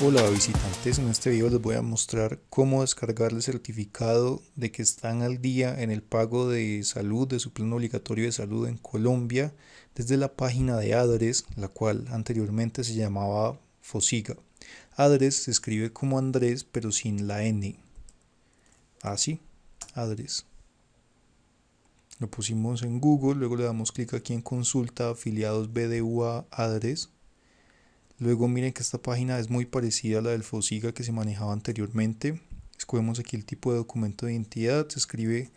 Hola visitantes, en este video les voy a mostrar cómo descargar el certificado de que están al día en el pago de salud, de su plano obligatorio de salud en Colombia, desde la página de ADRES, la cual anteriormente se llamaba FOSIGA. ADRES se escribe como Andrés pero sin la N. Así, ah, ADRES. Lo pusimos en Google, luego le damos clic aquí en consulta afiliados BDUA ADRES Luego miren que esta página es muy parecida a la del FOSIGA que se manejaba anteriormente. Escogemos aquí el tipo de documento de identidad, se escribe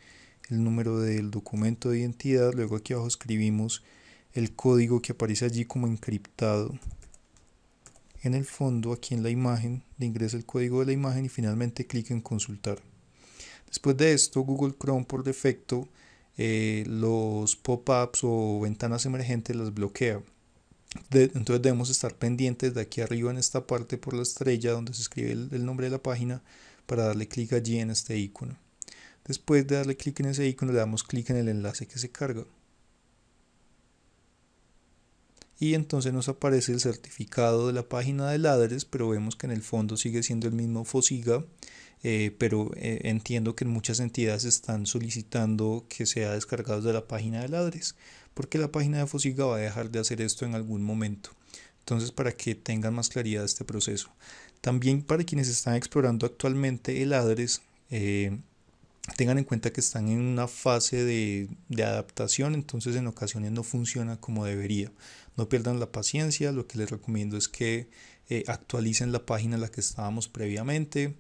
el número del documento de identidad, luego aquí abajo escribimos el código que aparece allí como encriptado. En el fondo, aquí en la imagen, le ingresa el código de la imagen y finalmente clic en consultar. Después de esto, Google Chrome por defecto eh, los pop-ups o ventanas emergentes las bloquea entonces debemos estar pendientes de aquí arriba en esta parte por la estrella donde se escribe el, nombre de la página para darle clic allí en este icono. Después de darle clic en ese icono le damos clic en el enlace que se carga. Y entonces nos aparece el certificado de la página de Ladres, pero vemos que en el fondo sigue siendo el mismo FOSIGA eh, pero eh, entiendo que muchas entidades están solicitando que sea descargado de la página de Ladres, porque la página de Fosiga va a dejar de hacer esto en algún momento. Entonces, para que tengan más claridad este proceso. También para quienes están explorando actualmente el ADRES, eh, tengan en cuenta que están en una fase de, adaptación, entonces en ocasiones no funciona como debería. No pierdan la paciencia, lo que les recomiendo es que actualicen la página en la que estábamos previamente,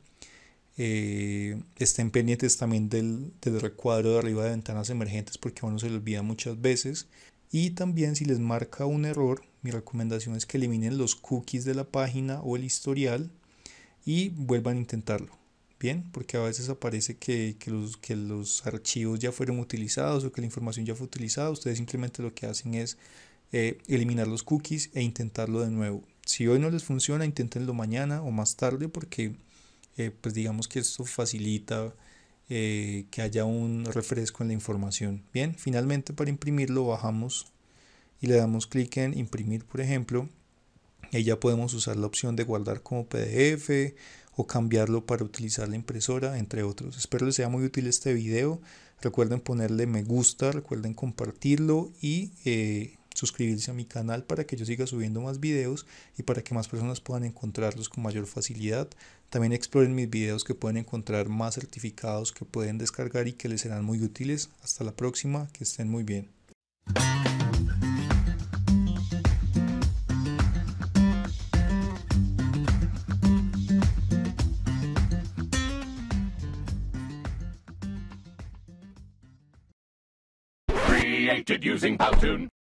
eh, estén pendientes también del, recuadro de arriba de ventanas emergentes porque uno se le olvida muchas veces. Y también si les marca un error, mi recomendación es que eliminen los cookies de la página o el historial y vuelvan a intentarlo. Bien, porque a veces aparece que, los, que los archivos ya fueron utilizados o que la información ya fue utilizada. Ustedes simplemente lo que hacen es eh, eliminar los cookies e intentarlo de nuevo. Si hoy no les funciona, inténtenlo mañana o más tarde porque eh, pues digamos que esto facilita eh, que haya un refresco en la información. Bien, finalmente para imprimirlo bajamos y le damos clic en imprimir, por ejemplo. Y ya podemos usar la opción de guardar como PDF o cambiarlo para utilizar la impresora, entre otros. Espero les sea muy útil este video. Recuerden ponerle me gusta, recuerden compartirlo y... Eh, suscribirse a mi canal para que yo siga subiendo más videos y para que más personas puedan encontrarlos con mayor facilidad. También exploren mis videos que pueden encontrar más certificados que pueden descargar y que les serán muy útiles. Hasta la próxima, que estén muy bien.